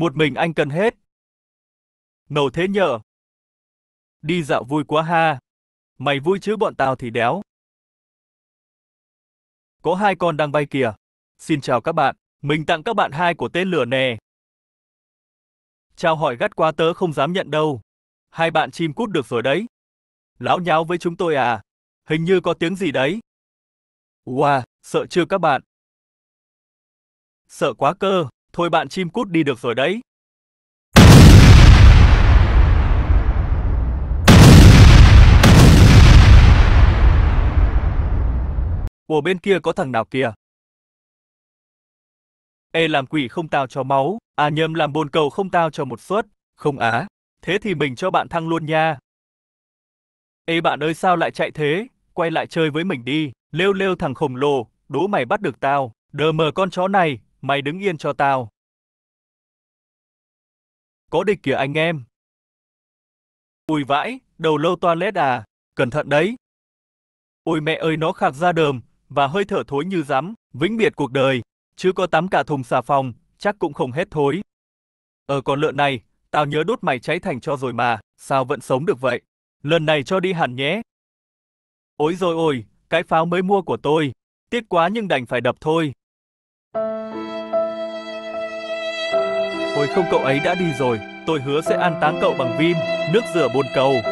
Một mình anh cần hết. Nổ thế nhở? Đi dạo vui quá ha. Mày vui chứ bọn tao thì đéo. Có hai con đang bay kìa. Xin chào các bạn. Mình tặng các bạn hai của tên lửa nè. Chào hỏi gắt quá tớ không dám nhận đâu. Hai bạn chim cút được rồi đấy. Lão nháo với chúng tôi à? Hình như có tiếng gì đấy. Wow, sợ chưa các bạn? Sợ quá cơ. Thôi bạn chim cút đi được rồi đấy. Ủa bên kia có thằng nào kìa? Ê làm quỷ không tao cho máu, à nhầm làm bồn cầu không tao cho một suất, không á. Thế thì mình cho bạn thăng luôn nha. Ê bạn ơi sao lại chạy thế, quay lại chơi với mình đi, lêu lêu thằng khổng lồ, đố mày bắt được tao, đờ mờ con chó này, Mày đứng yên cho tao. Có địch kìa anh em. Ui vãi, đầu lâu toilet à, cẩn thận đấy. Ôi mẹ ơi nó khạc ra đờm, và hơi thở thối như rắm, vĩnh biệt cuộc đời, chứ có tắm cả thùng xà phòng, chắc cũng không hết thối. Ở ờ, con lợn này, tao nhớ đốt mày cháy thành cho rồi mà, sao vẫn sống được vậy? Lần này cho đi hẳn nhé. Ôi rồi ôi, cái pháo mới mua của tôi, tiếc quá nhưng đành phải đập thôi. Ôi không cậu ấy đã đi rồi, tôi hứa sẽ an táng cậu bằng Vim, nước rửa bồn cầu.